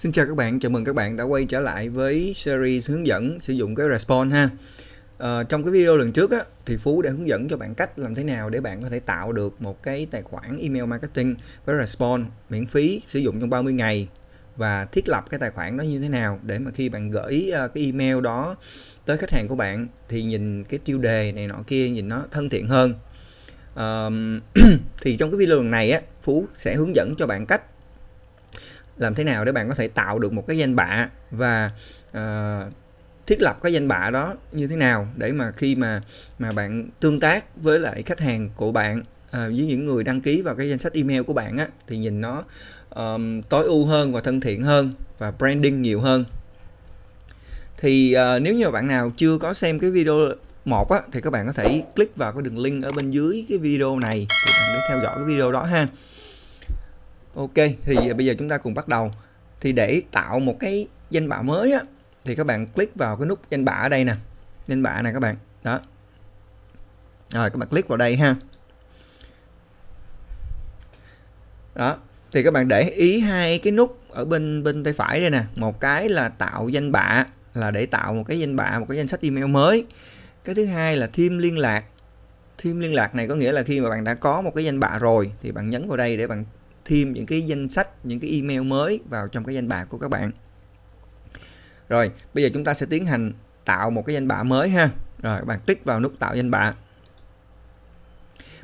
Xin chào các bạn, chào mừng các bạn đã quay trở lại với series hướng dẫn sử dụng cái response ha. À, trong cái video lần trước á, thì Phú đã hướng dẫn cho bạn cách làm thế nào để bạn có thể tạo được một cái tài khoản email marketing với response miễn phí sử dụng trong 30 ngày và thiết lập cái tài khoản đó như thế nào để mà khi bạn gửi ờ, cái email đó tới khách hàng của bạn thì nhìn cái tiêu đề này nọ kia nhìn nó thân thiện hơn. À, thì trong cái video lần này á, Phú sẽ hướng dẫn cho bạn cách làm thế nào để bạn có thể tạo được một cái danh bạ và uh, thiết lập cái danh bạ đó như thế nào để mà khi mà mà bạn tương tác với lại khách hàng của bạn À, với những người đăng ký vào cái danh sách email của bạn á thì nhìn nó um, tối ưu hơn và thân thiện hơn và branding nhiều hơn thì uh, nếu như bạn nào chưa có xem cái video một á thì các bạn có thể click vào cái đường link ở bên dưới cái video này thì bạn để theo dõi cái video đó ha Ok, thì bây giờ chúng ta cùng bắt đầu. Thì để tạo một cái danh bạ mới á, thì các bạn click vào cái nút danh bạ ở đây nè. Danh bạ này các bạn. Đó. Rồi các bạn click vào đây ha. Đó, thì các bạn để ý hai cái nút ở bên bên tay phải đây nè, một cái là tạo danh bạ là để tạo một cái danh bạ, một cái danh sách email mới. Cái thứ hai là thêm liên lạc. Thêm liên lạc này có nghĩa là khi mà bạn đã có một cái danh bạ rồi thì bạn nhấn vào đây để bạn thêm những cái danh sách những cái email mới vào trong cái danh bạ của các bạn rồi bây giờ chúng ta sẽ tiến hành tạo một cái danh bạ mới ha rồi bạn click vào nút tạo danh bạ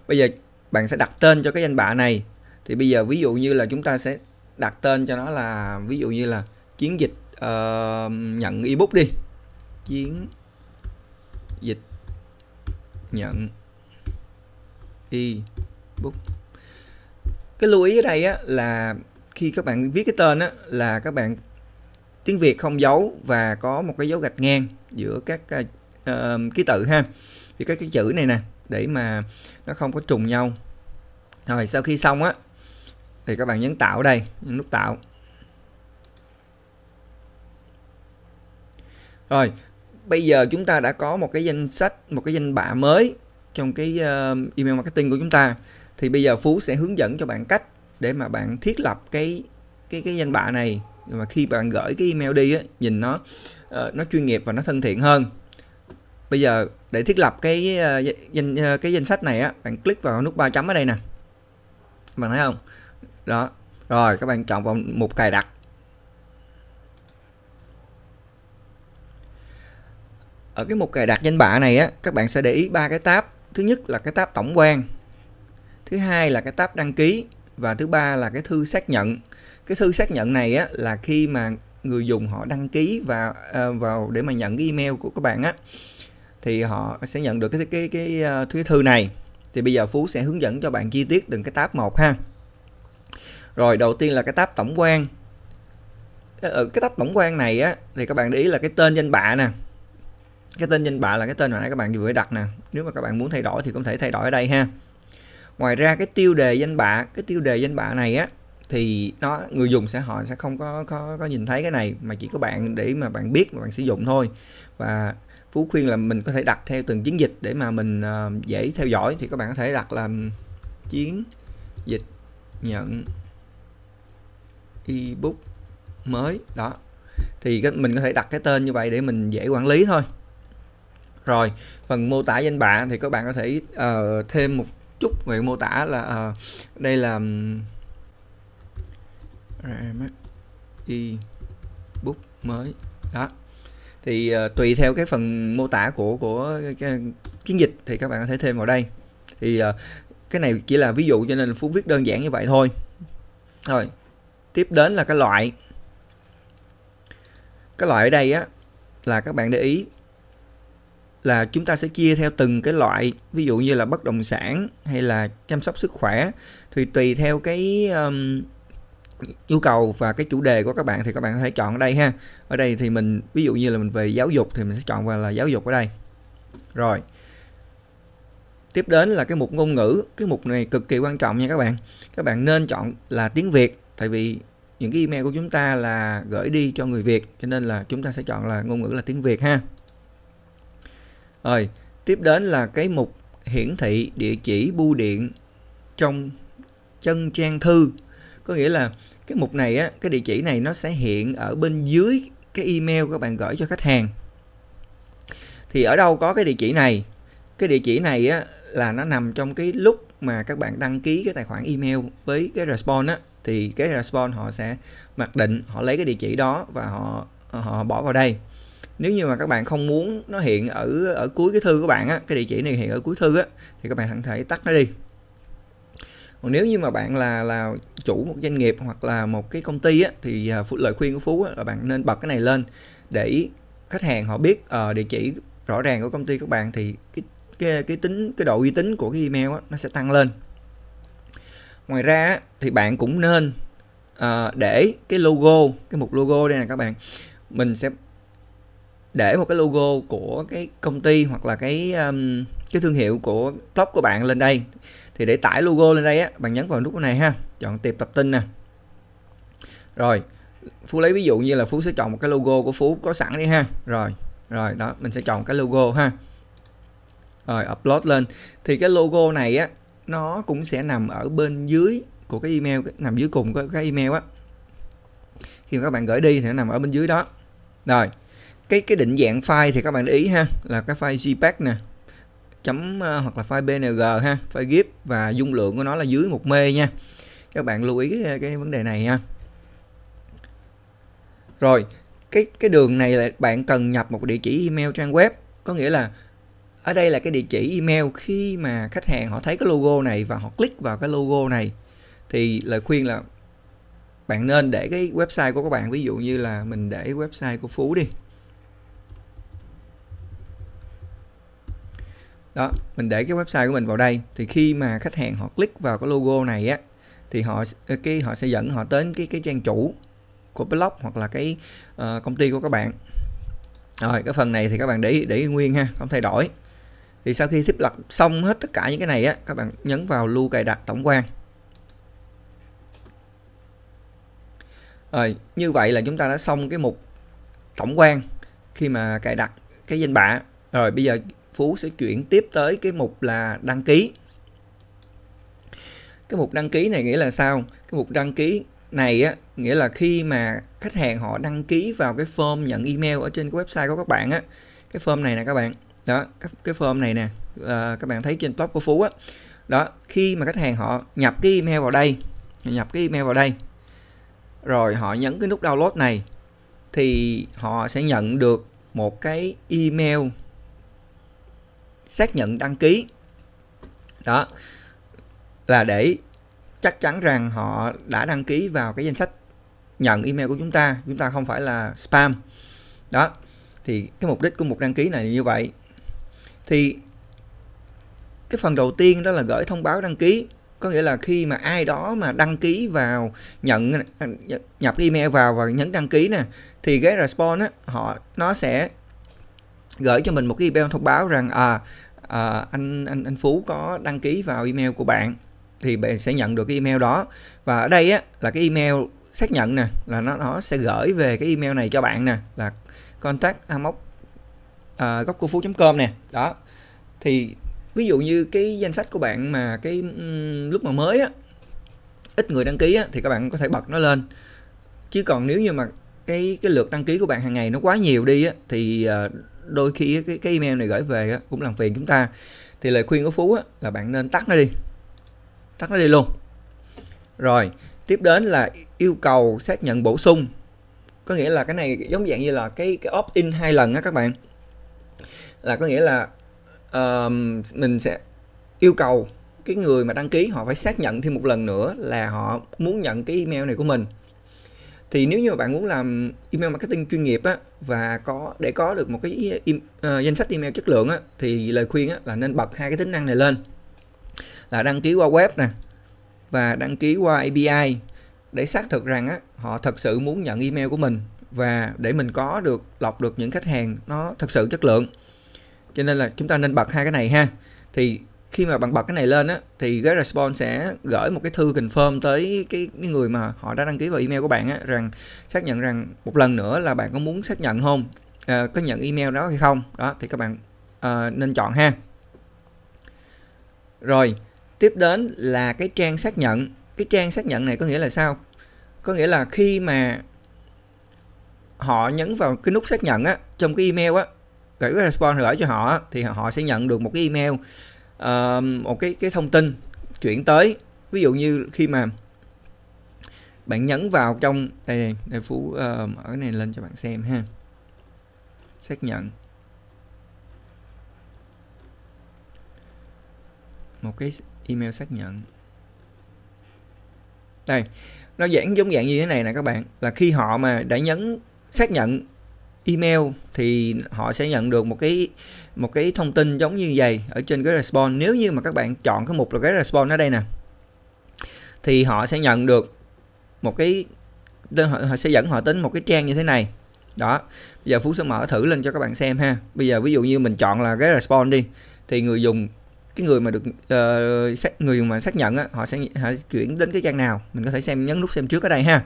bây giờ bạn sẽ đặt tên cho cái danh bạ này thì bây giờ ví dụ như là chúng ta sẽ đặt tên cho nó là ví dụ như là chiến dịch uh, nhận ebook đi chiến dịch nhận ebook cái lưu ý ở đây á, là khi các bạn viết cái tên á, là các bạn tiếng Việt không dấu và có một cái dấu gạch ngang giữa các uh, ký tự ha vì các cái chữ này nè để mà nó không có trùng nhau rồi sau khi xong á thì các bạn nhấn tạo đây nhấn nút tạo rồi bây giờ chúng ta đã có một cái danh sách một cái danh bạ mới trong cái ờ, email marketing của chúng ta thì bây giờ phú sẽ hướng dẫn cho bạn cách để mà bạn thiết lập cái cái cái danh bạ này mà khi bạn gửi cái email đi á, nhìn nó uh, nó chuyên nghiệp và nó thân thiện hơn bây giờ để thiết lập cái uh, danh uh, cái danh sách này á bạn click vào nút ba chấm ở đây nè bạn thấy không đó rồi các bạn chọn vào mục cài đặt ở cái mục cài đặt danh bạ này á các bạn sẽ để ý ba cái tab thứ nhất là cái tab tổng quan thứ hai là cái tab đăng ký và thứ ba là cái thư xác nhận cái thư xác nhận này á, là khi mà người dùng họ đăng ký và ờ, vào để mà nhận cái email của các bạn á thì họ sẽ nhận được cái cái cái thư ờ, thư này thì bây giờ phú sẽ hướng dẫn cho bạn chi tiết từng cái tab một ha rồi đầu tiên là cái tab tổng quan ở ờ, cái tab tổng quan này á thì các bạn để ý là cái tên danh bạ nè cái tên danh bạ là cái tên hồi nãy các bạn vừa đặt nè nếu mà các bạn muốn thay đổi thì cũng thể thay đổi ở đây ha ngoài ra cái tiêu đề danh bạ cái tiêu đề danh bạ này á thì nó người dùng sẽ họ sẽ không có có có nhìn thấy cái này mà chỉ có bạn để mà bạn biết mà bạn sử dụng thôi và phú khuyên là mình có thể đặt theo từng chiến dịch để mà mình uh, dễ theo dõi thì các bạn có thể đặt là chiến dịch nhận ebook mới đó thì mình có thể đặt cái tên như vậy để mình dễ quản lý thôi rồi phần mô tả danh bạ thì các bạn có thể uh, thêm một chút nguyện mô tả là uh, đây là RMX e book mới đó thì uh, tùy theo cái phần mô tả của của cái, cái chiến dịch thì các bạn có thể thêm vào đây thì uh, cái này chỉ là ví dụ cho nên phú viết đơn giản như vậy thôi rồi tiếp đến là cái loại cái loại ở đây á là các bạn để ý là chúng ta sẽ chia theo từng cái loại ví dụ như là bất động sản hay là chăm sóc sức khỏe thì tùy theo cái um, nhu cầu và cái chủ đề của các bạn thì các bạn có thể chọn ở đây ha ở đây thì mình ví dụ như là mình về giáo dục thì mình sẽ chọn vào là giáo dục ở đây rồi tiếp đến là cái mục ngôn ngữ cái mục này cực kỳ quan trọng nha các bạn các bạn nên chọn là tiếng việt tại vì những cái email của chúng ta là gửi đi cho người việt cho nên là chúng ta sẽ chọn là ngôn ngữ là tiếng việt ha rồi, tiếp đến là cái mục hiển thị địa chỉ bưu điện trong chân trang thư. Có nghĩa là cái mục này á, cái địa chỉ này nó sẽ hiện ở bên dưới cái email các bạn gửi cho khách hàng. Thì ở đâu có cái địa chỉ này? Cái địa chỉ này á là nó nằm trong cái lúc mà các bạn đăng ký cái tài khoản email với cái response á thì cái response họ sẽ mặc định họ lấy cái địa chỉ đó và họ họ bỏ vào đây nếu như mà các bạn không muốn nó hiện ở ở cuối cái thư của bạn á cái địa chỉ này hiện ở cuối thư á thì các bạn hẳn thể tắt nó đi còn nếu như mà bạn là là chủ một doanh nghiệp hoặc là một cái công ty á, thì à, lời khuyên của phú á, là bạn nên bật cái này lên để khách hàng họ biết uh, địa chỉ rõ ràng của công ty các bạn thì cái cái cái tính cái độ uy tín của cái email á, nó sẽ tăng lên ngoài ra thì bạn cũng nên uh, để cái logo cái mục logo đây nè các bạn mình sẽ để một cái logo của cái công ty hoặc là cái um, cái thương hiệu của blog của bạn lên đây thì để tải logo lên đây á bạn nhấn vào nút này ha chọn tiệp tập tin nè rồi phú lấy ví dụ như là phú sẽ chọn một cái logo của phú có sẵn đi ha rồi rồi đó mình sẽ chọn cái logo ha rồi upload lên thì cái logo này á nó cũng sẽ nằm ở bên dưới của cái email nằm dưới cùng của cái email á khi các bạn gửi đi thì nó nằm ở bên dưới đó rồi cái cái định dạng file thì các bạn để ý ha là cái file JPEG nè chấm ờ, hoặc là file PNG ha file GIF và dung lượng của nó là dưới một mê nha các bạn lưu ý ờ, cái vấn đề này ha rồi cái cái đường này là bạn cần nhập một địa chỉ email trang web có nghĩa là ở đây là cái địa chỉ email khi mà khách hàng họ thấy cái logo này và họ click vào cái logo này thì lời khuyên là bạn nên để cái website của các bạn ví dụ như là mình để website của phú đi đó mình để cái website của mình vào đây thì khi mà khách hàng họ click vào cái logo này á thì họ ờ, cái họ sẽ dẫn họ đến cái cái trang chủ của blog hoặc là cái uh, công ty của các bạn rồi cái phần này thì các bạn để để nguyên ha không thay đổi thì sau khi thiết lập xong hết tất cả những cái này á các bạn nhấn vào lưu cài đặt tổng quan rồi như vậy là chúng ta đã xong cái mục tổng quan khi mà cài đặt cái danh bạ rồi bây giờ Phú sẽ chuyển tiếp tới cái mục là đăng ký. Cái mục đăng ký này nghĩa là sao? Cái mục đăng ký này á, nghĩa là khi mà khách hàng họ đăng ký vào cái form nhận email ở trên cái website của các bạn á, cái form này nè các bạn. Đó, cái, cái form này nè, à, các bạn thấy trên blog của Phú á. Đó, khi mà khách hàng họ nhập cái email vào đây, nhập cái email vào đây. Rồi họ nhấn cái nút download này thì họ sẽ nhận được một cái email xác nhận đăng ký đó là để chắc chắn rằng họ đã đăng ký vào cái danh sách nhận email của chúng ta chúng ta không phải là spam đó thì cái mục đích của mục đăng ký này như vậy thì cái phần đầu tiên đó là gửi thông báo đăng ký có nghĩa là khi mà ai đó mà đăng ký vào nhận nhập email vào và nhấn đăng ký nè thì cái response á, họ nó sẽ gửi cho mình một cái email thông báo rằng à, à anh anh anh Phú có đăng ký vào email của bạn thì bạn sẽ nhận được cái email đó và ở đây á là cái email xác nhận nè là nó nó sẽ gửi về cái email này cho bạn nè là contact amoc à, góc cô phú com nè đó thì ví dụ như cái danh sách của bạn mà cái lúc mà mới á ít người đăng ký á, thì các bạn có thể bật nó lên chứ còn nếu như mà cái cái lượt đăng ký của bạn hàng ngày nó quá nhiều đi á, thì uh, đôi khi cái, cái email này gửi về cũng làm phiền chúng ta thì lời khuyên của phú là bạn nên tắt nó đi tắt nó đi luôn rồi tiếp đến là yêu cầu xác nhận bổ sung có nghĩa là cái này giống dạng như là cái cái opt in hai lần á các bạn là có nghĩa là uh, mình sẽ yêu cầu cái người mà đăng ký họ phải xác nhận thêm một lần nữa là họ muốn nhận cái email này của mình thì nếu như mà bạn muốn làm email marketing chuyên nghiệp á và có để có được một cái im, uh, ờ, danh sách email chất lượng á thì lời khuyên á là nên bật hai cái tính năng này lên là đăng ký qua web nè và đăng ký qua API để xác thực rằng á họ thật sự muốn nhận email của mình và để mình có được lọc được những khách hàng nó thật sự chất lượng cho nên là chúng ta nên bật hai cái này ha thì khi mà bạn bật cái này lên á thì cái response sẽ gửi một cái thư confirm tới cái, cái người mà họ đã đăng ký vào email của bạn á rằng xác nhận rằng một lần nữa là bạn có muốn xác nhận không à, có nhận email đó hay không đó thì các bạn à, nên chọn ha rồi tiếp đến là cái trang xác nhận cái trang xác nhận này có nghĩa là sao có nghĩa là khi mà họ nhấn vào cái nút xác nhận á trong cái email á gửi cái response gửi cho họ thì họ sẽ nhận được một cái email uh, một cái cái thông tin chuyển tới ví dụ như khi mà bạn nhấn vào trong đây này đây phú uh, mở cái này lên cho bạn xem ha xác nhận một cái email xác nhận đây nó giản giống dạng như thế này nè các bạn là khi họ mà đã nhấn xác nhận email thì họ sẽ nhận được một cái một cái thông tin giống như vậy ở trên cái response nếu như mà các bạn chọn cái mục là cái response ở đây nè thì họ sẽ nhận được một cái họ sẽ dẫn họ đến một cái trang như thế này đó bây giờ phú sẽ mở thử lên cho các bạn xem ha bây giờ ví dụ như mình chọn là cái response đi thì người dùng cái người mà được uh, xác, người mà xác nhận á, họ sẽ họ chuyển đến cái trang nào mình có thể xem nhấn nút xem trước ở đây ha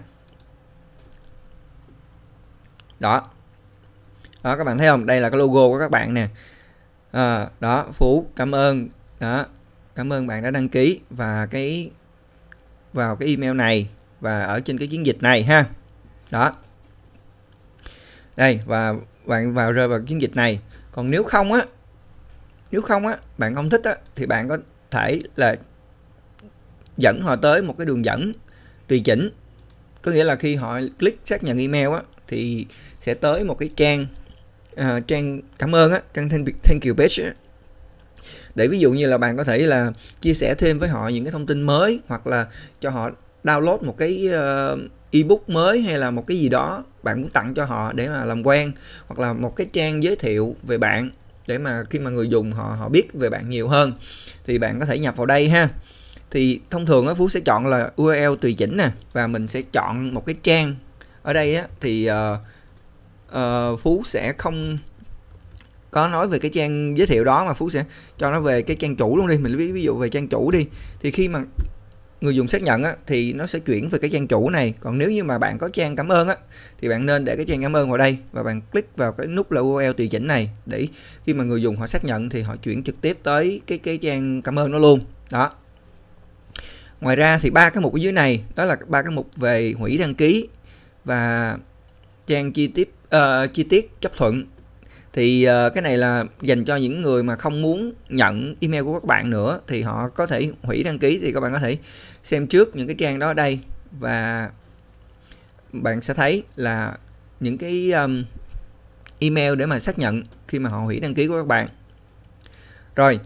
đó đó các bạn thấy không đây là cái logo của các bạn nè à, đó phú cảm ơn đó cảm ơn bạn đã đăng ký và cái vào cái email này và ở trên cái chiến dịch này ha đó đây và bạn vào rơi vào chiến dịch này còn nếu không á nếu không á bạn không thích á thì bạn có thể là dẫn họ tới một cái đường dẫn tùy chỉnh có nghĩa là khi họ click xác nhận email á thì sẽ tới một cái trang uh, trang cảm ơn á trang thank, thank you page á để ví dụ như là bạn có thể là chia sẻ thêm với họ những cái thông tin mới hoặc là cho họ download một cái uh, ebook mới hay là một cái gì đó bạn muốn tặng cho họ để mà làm quen hoặc là một cái trang giới thiệu về bạn để mà khi mà người dùng họ họ biết về bạn nhiều hơn thì bạn có thể nhập vào đây ha thì thông thường á phú sẽ chọn là url tùy chỉnh nè và mình sẽ chọn một cái trang ở đây á thì uh, Ờ, phú sẽ không có nói về cái trang giới thiệu đó mà phú sẽ cho nó về cái trang chủ luôn đi mình ví ví dụ về trang chủ đi thì khi mà người dùng xác nhận á, thì nó sẽ chuyển về cái trang chủ này còn nếu như mà bạn có trang cảm ơn á, thì bạn nên để cái trang cảm ơn vào đây và bạn click vào cái nút là URL tùy chỉnh này để khi mà người dùng họ xác nhận thì họ chuyển trực tiếp tới cái cái trang cảm ơn nó luôn đó ngoài ra thì ba cái mục ở dưới này đó là ba cái mục về hủy đăng ký và trang chi tiết uh, chi tiết chấp thuận thì uh, cái này là dành cho những người mà không muốn nhận email của các bạn nữa thì họ có thể hủy đăng ký thì các bạn có thể xem trước những cái trang đó ở đây và bạn sẽ thấy là những cái um, email để mà xác nhận khi mà họ hủy đăng ký của các bạn rồi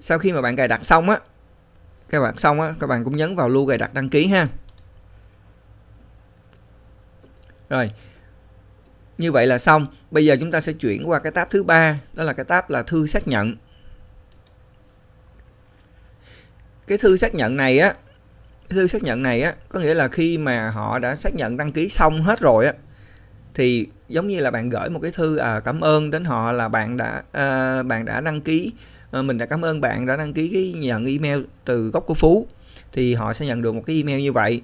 sau khi mà bạn cài đặt xong á các bạn xong á các bạn cũng nhấn vào lưu cài đặt đăng ký ha rồi như vậy là xong. Bây giờ chúng ta sẽ chuyển qua cái tab thứ ba, đó là cái tab là thư xác nhận. Cái thư xác nhận này á, thư xác nhận này á có nghĩa là khi mà họ đã xác nhận đăng ký xong hết rồi á thì giống như là bạn gửi một cái thư à, cảm ơn đến họ là bạn đã à, bạn đã đăng ký à, mình đã cảm ơn bạn đã đăng ký cái nhận email từ gốc của phú thì họ sẽ nhận được một cái email như vậy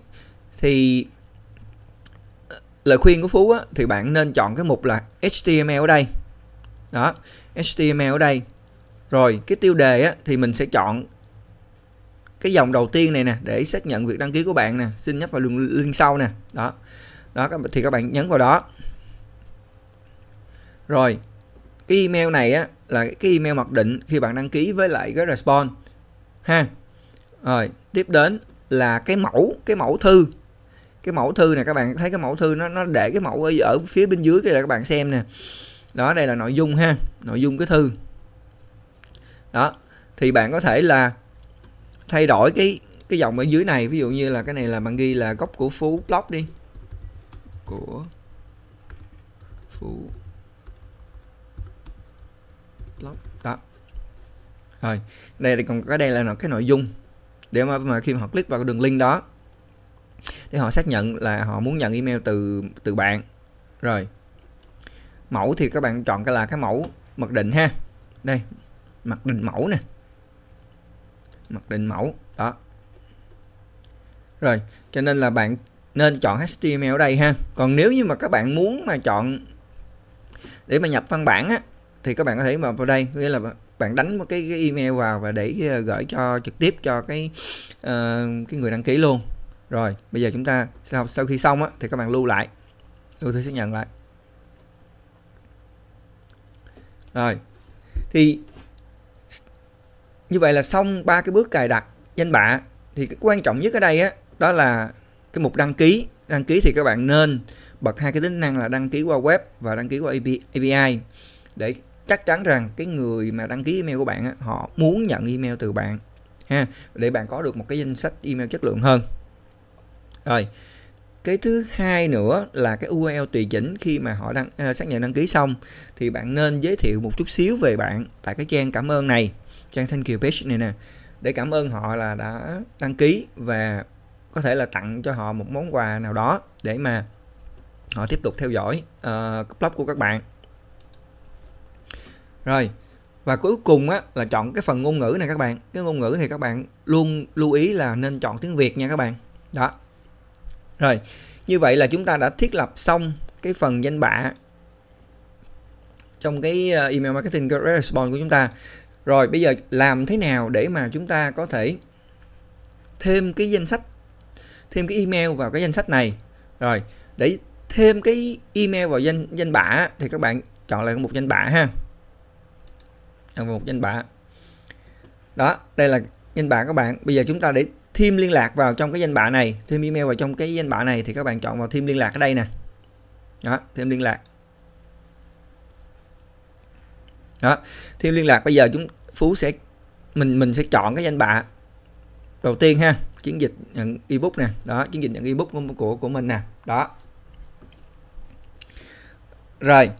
thì lời khuyên của phú á, thì bạn nên chọn cái mục là html ở đây đó html ở đây rồi cái tiêu đề á, thì mình sẽ chọn cái dòng đầu tiên này nè để xác nhận việc đăng ký của bạn nè xin nhấp vào đường link sau nè đó đó thì các bạn nhấn vào đó rồi cái email này á là cái email mặc định khi bạn đăng ký với lại cái response ha rồi tiếp đến là cái mẫu cái mẫu thư cái mẫu thư này các bạn thấy cái mẫu thư nó nó để cái mẫu ở, ở phía bên dưới cái là các bạn xem nè đó đây là nội dung ha nội dung cái thư đó thì bạn có thể là thay đổi cái cái dòng ở dưới này ví dụ như là cái này là bạn ghi là gốc của phú block đi của phú block đó rồi đây thì còn cái đây là cái nội dung để mà, mà khi mà họ click vào đường link đó để họ xác nhận là họ muốn nhận email từ từ bạn rồi mẫu thì các bạn chọn cái là cái mẫu mặc định ha đây mặc định mẫu nè mặc định mẫu đó rồi cho nên là bạn nên chọn HTML ở đây ha còn nếu như mà các bạn muốn mà chọn để mà nhập văn bản á thì các bạn có thể mà vào đây nghĩa là bạn đánh một cái, cái email vào và để ờ, gửi cho trực tiếp cho cái uh, cái người đăng ký luôn rồi bây giờ chúng ta sau, sau khi xong á, thì các bạn lưu lại lưu thư xác nhận lại rồi thì như vậy là xong ba cái bước cài đặt danh bạ thì cái quan trọng nhất ở đây á đó là cái mục đăng ký đăng ký thì các bạn nên bật hai cái tính năng là đăng ký qua web và đăng ký qua API để chắc chắn rằng cái người mà đăng ký email của bạn á, họ muốn nhận email từ bạn ha để bạn có được một cái danh sách email chất lượng hơn rồi cái thứ hai nữa là cái URL tùy chỉnh khi mà họ đăng uh, xác nhận đăng ký xong thì bạn nên giới thiệu một chút xíu về bạn tại cái trang cảm ơn này trang thanh kiều page này nè để cảm ơn họ là đã đăng ký và có thể là tặng cho họ một món quà nào đó để mà họ tiếp tục theo dõi uh, blog của các bạn rồi và cuối cùng á là chọn cái phần ngôn ngữ này các bạn cái ngôn ngữ thì các bạn luôn lưu ý là nên chọn tiếng việt nha các bạn đó rồi, như vậy là chúng ta đã thiết lập xong cái phần danh bạ trong cái ờ, email marketing response của chúng ta. Rồi bây giờ làm thế nào để mà chúng ta có thể thêm cái danh sách thêm cái email vào cái danh sách này. Rồi, để thêm cái email vào danh danh bạ thì các bạn chọn lại một danh bạ ha. Chọn một danh bạ. Đó, đây là danh bạ các bạn. Bây giờ chúng ta để thêm liên lạc vào trong cái danh bạ này thêm email vào trong cái danh bạ này thì các bạn chọn vào thêm liên lạc ở đây nè đó thêm liên lạc đó thêm liên lạc bây giờ chúng phú sẽ mình mình sẽ chọn cái danh bạ đầu tiên ha chiến dịch nhận ebook nè đó chiến dịch nhận ebook của của, của mình nè đó rồi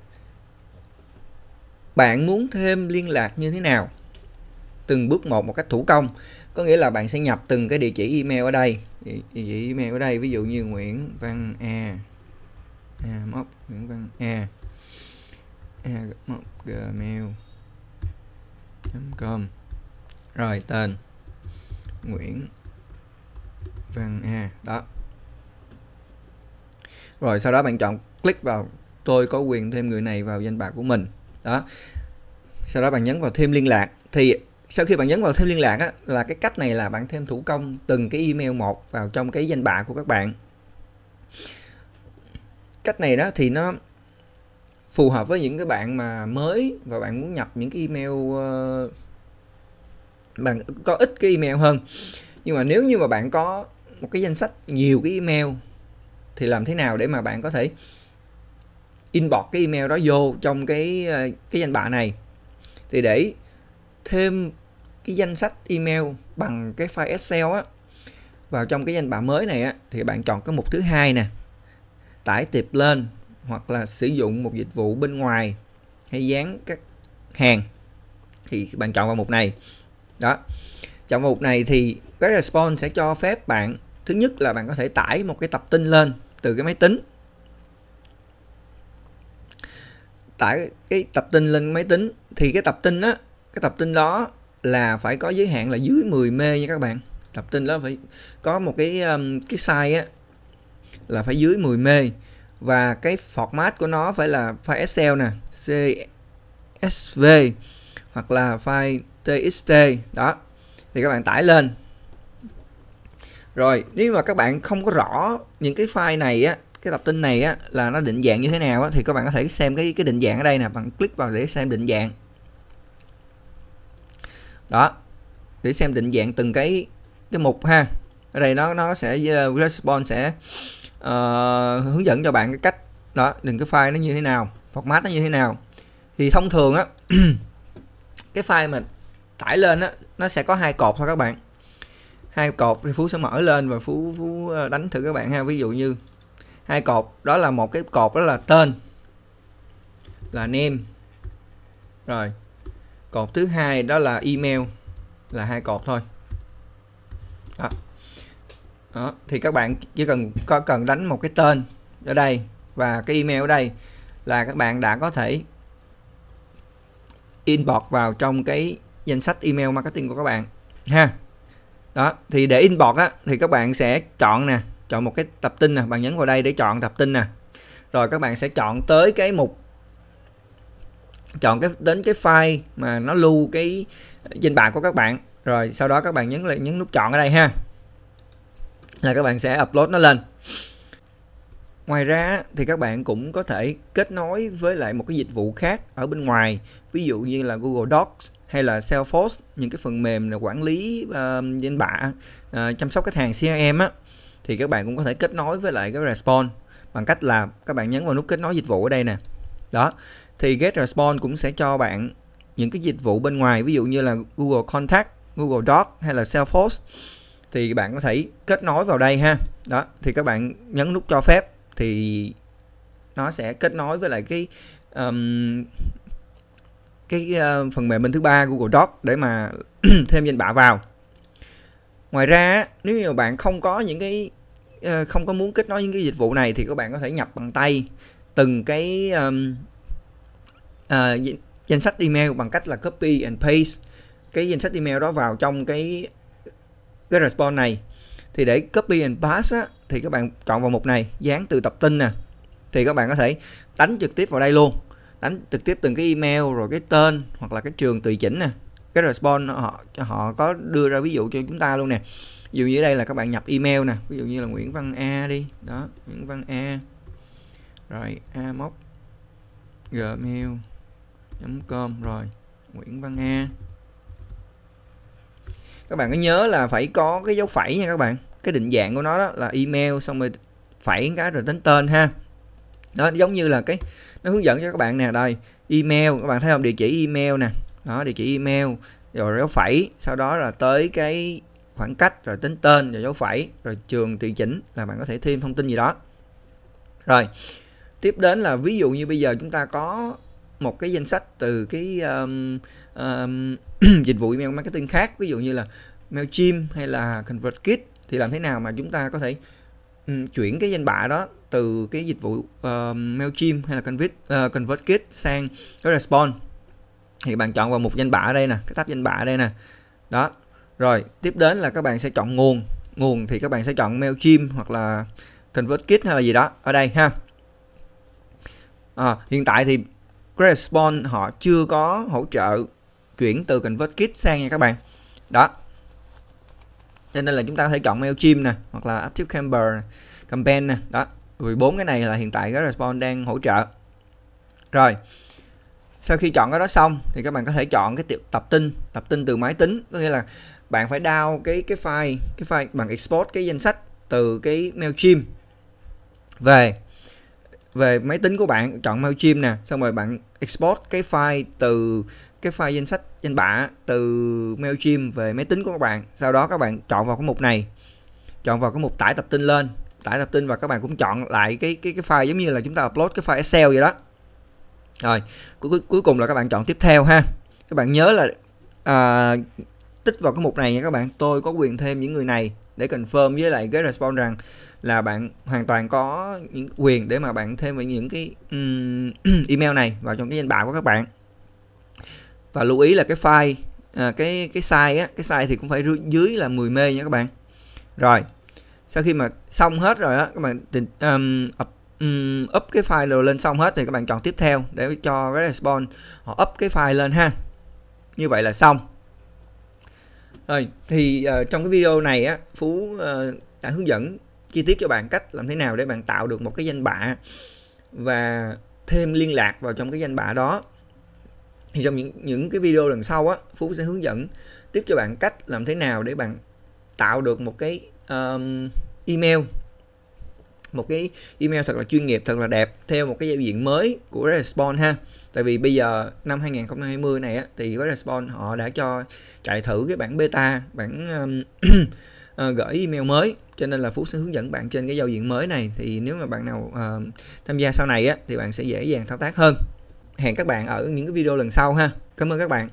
bạn muốn thêm liên lạc như thế nào từng bước một một cách thủ công có nghĩa là bạn sẽ nhập từng cái địa chỉ email ở đây địa, địa chỉ email ở đây ví dụ như Nguyễn Văn A A móc Nguyễn Văn A A móc gmail com rồi tên Nguyễn Văn A đó rồi sau đó bạn chọn click vào tôi có quyền thêm người này vào danh bạ của mình đó sau đó bạn nhấn vào thêm liên lạc thì sau khi bạn nhấn vào thêm liên lạc á, là cái cách này là bạn thêm thủ công từng cái email một vào trong cái danh bạ của các bạn cách này đó thì nó phù hợp với những cái bạn mà mới và bạn muốn nhập những cái email uh, bạn có ít cái email hơn nhưng mà nếu như mà bạn có một cái danh sách nhiều cái email thì làm thế nào để mà bạn có thể inbox cái email đó vô trong cái ờ, cái danh bạ này thì để thêm cái danh sách email bằng cái file Excel á vào trong cái danh bạ mới này á thì bạn chọn cái mục thứ hai nè tải tiệp lên hoặc là sử dụng một dịch vụ bên ngoài hay dán các hàng thì bạn chọn vào mục này đó chọn vào mục này thì cái response sẽ cho phép bạn thứ nhất là bạn có thể tải một cái tập tin lên từ cái máy tính tải cái tập tin lên máy tính thì cái tập tin á cái tập tin đó là phải có giới hạn là dưới 10 mê nha các bạn tập tin đó phải có một cái um, cái size á là phải dưới 10 mê và cái format của nó phải là file Excel nè CSV hoặc là file TXT đó thì các bạn tải lên rồi nếu mà các bạn không có rõ những cái file này á cái tập tin này á là nó định dạng như thế nào á thì các bạn có thể xem cái cái định dạng ở đây nè bạn click vào để xem định dạng đó để xem định dạng từng cái cái mục ha ở đây nó nó sẽ uh, response sẽ uh, hướng dẫn cho bạn cái cách đó đừng cái file nó như thế nào format nó như thế nào thì thông thường á cái file mà tải lên á nó sẽ có hai cột thôi các bạn hai cột thì phú sẽ mở lên và phú phú ờ, đánh thử các bạn ha ví dụ như hai cột đó là một cái cột đó là tên là name rồi cột thứ hai đó là email là hai cột thôi đó. Đó. thì các bạn chỉ cần có cần đánh một cái tên ở đây và cái email ở đây là các bạn đã có thể inbox vào trong cái danh sách email marketing của các bạn ha đó thì để inbox á thì các bạn sẽ chọn nè chọn một cái tập tin nè bạn nhấn vào đây để chọn tập tin nè rồi các bạn sẽ chọn tới cái mục chọn cái đến cái file mà nó lưu cái danh bạ của các bạn rồi sau đó các bạn nhấn lại nhấn nút chọn ở đây ha là các bạn sẽ upload nó lên ngoài ra thì các bạn cũng có thể kết nối với lại một cái dịch vụ khác ở bên ngoài ví dụ như là Google Docs hay là Salesforce những cái phần mềm là quản lý uh, danh bạ uh, chăm sóc khách hàng CRM á thì các bạn cũng có thể kết nối với lại cái Response bằng cách là các bạn nhấn vào nút kết nối dịch vụ ở đây nè đó thì GetResponse cũng sẽ cho bạn những cái dịch vụ bên ngoài ví dụ như là Google Contact, Google Doc hay là Salesforce thì bạn có thể kết nối vào đây ha. Đó, thì các bạn nhấn nút cho phép thì nó sẽ kết nối với lại cái um, cái uh, phần mềm bên thứ ba Google Doc để mà thêm danh bạ vào. Ngoài ra nếu như bạn không có những cái uh, không có muốn kết nối những cái dịch vụ này thì các bạn có thể nhập bằng tay từng cái um, uh, danh sách email bằng cách là copy and paste cái danh sách email đó vào trong cái cái response này thì để copy and paste á, thì các bạn chọn vào mục này dán từ tập tin nè thì các bạn có thể đánh trực tiếp vào đây luôn đánh trực tiếp từng cái email rồi cái tên hoặc là cái trường tùy chỉnh nè cái response họ cho họ có đưa ra ví dụ cho chúng ta luôn nè ví dụ như đây là các bạn nhập email nè ví dụ như là Nguyễn Văn A đi đó Nguyễn Văn A rồi amok gmail com rồi Nguyễn Văn A các bạn có nhớ là phải có cái dấu phẩy nha các bạn cái định dạng của nó đó là email xong rồi phẩy cái rồi đến tên ha đó giống như là cái nó hướng dẫn cho các bạn nè đây email các bạn thấy không địa chỉ email nè đó địa chỉ email rồi dấu phẩy sau đó là tới cái khoảng cách rồi tính tên rồi dấu phẩy rồi trường tùy chỉnh là bạn có thể thêm thông tin gì đó rồi tiếp đến là ví dụ như bây giờ chúng ta có một cái danh sách từ cái um, um, dịch vụ email marketing khác ví dụ như là Mailchimp hay là ConvertKit thì làm thế nào mà chúng ta có thể um, chuyển cái danh bạ đó từ cái dịch vụ uh, Mailchimp hay là Convert, uh, ConvertKit sang cái Response thì bạn chọn vào mục danh bạ ở đây nè cái tab danh bạ ở đây nè đó rồi tiếp đến là các bạn sẽ chọn nguồn nguồn thì các bạn sẽ chọn Mailchimp hoặc là ConvertKit hay là gì đó ở đây ha à, hiện tại thì Correspond họ chưa có hỗ trợ chuyển từ ConvertKit sang nha các bạn đó cho nên là chúng ta có thể chọn MailChimp nè hoặc là Active Camper Campaign nè đó vì bốn cái này là hiện tại cái đang hỗ trợ rồi sau khi chọn cái đó xong thì các bạn có thể chọn cái tập tin tập tin từ máy tính có nghĩa là bạn phải đao cái cái file cái file bằng export cái danh sách từ cái MailChimp về về máy tính của bạn chọn Mailchimp nè xong rồi bạn export cái file từ cái file danh sách danh bạ từ Mailchimp về máy tính của các bạn sau đó các bạn chọn vào cái mục này chọn vào cái mục tải tập tin lên tải tập tin và các bạn cũng chọn lại cái cái cái file giống như là chúng ta upload cái file Excel vậy đó rồi cuối, cuối cùng là các bạn chọn tiếp theo ha các bạn nhớ là à, tích vào cái mục này nha các bạn tôi có quyền thêm những người này để confirm với lại cái response rằng là bạn hoàn toàn có những quyền để mà bạn thêm vào những cái um, email này vào trong cái danh bạ của các bạn và lưu ý là cái file à, cái cái size á cái size thì cũng phải dưới là 10 mê nha các bạn rồi sau khi mà xong hết rồi á các bạn um, up, um, up cái file rồi lên xong hết thì các bạn chọn tiếp theo để cho cái response họ up cái file lên ha như vậy là xong rồi thì uh, trong cái video này á Phú uh, đã hướng dẫn chi tiết cho bạn cách làm thế nào để bạn tạo được một cái danh bạ và thêm liên lạc vào trong cái danh bạ đó. Thì trong những những cái video lần sau á Phú sẽ hướng dẫn tiếp cho bạn cách làm thế nào để bạn tạo được một cái um, email một cái email thật là chuyên nghiệp thật là đẹp theo một cái giao diện mới của Respond ha tại vì bây giờ năm 2020 này á, thì với Response họ đã cho chạy thử cái bản beta bản um, uh, gửi email mới cho nên là Phú sẽ hướng dẫn bạn trên cái giao diện mới này thì nếu mà bạn nào uh, tham gia sau này á, thì bạn sẽ dễ dàng thao tác hơn hẹn các bạn ở những cái video lần sau ha cảm ơn các bạn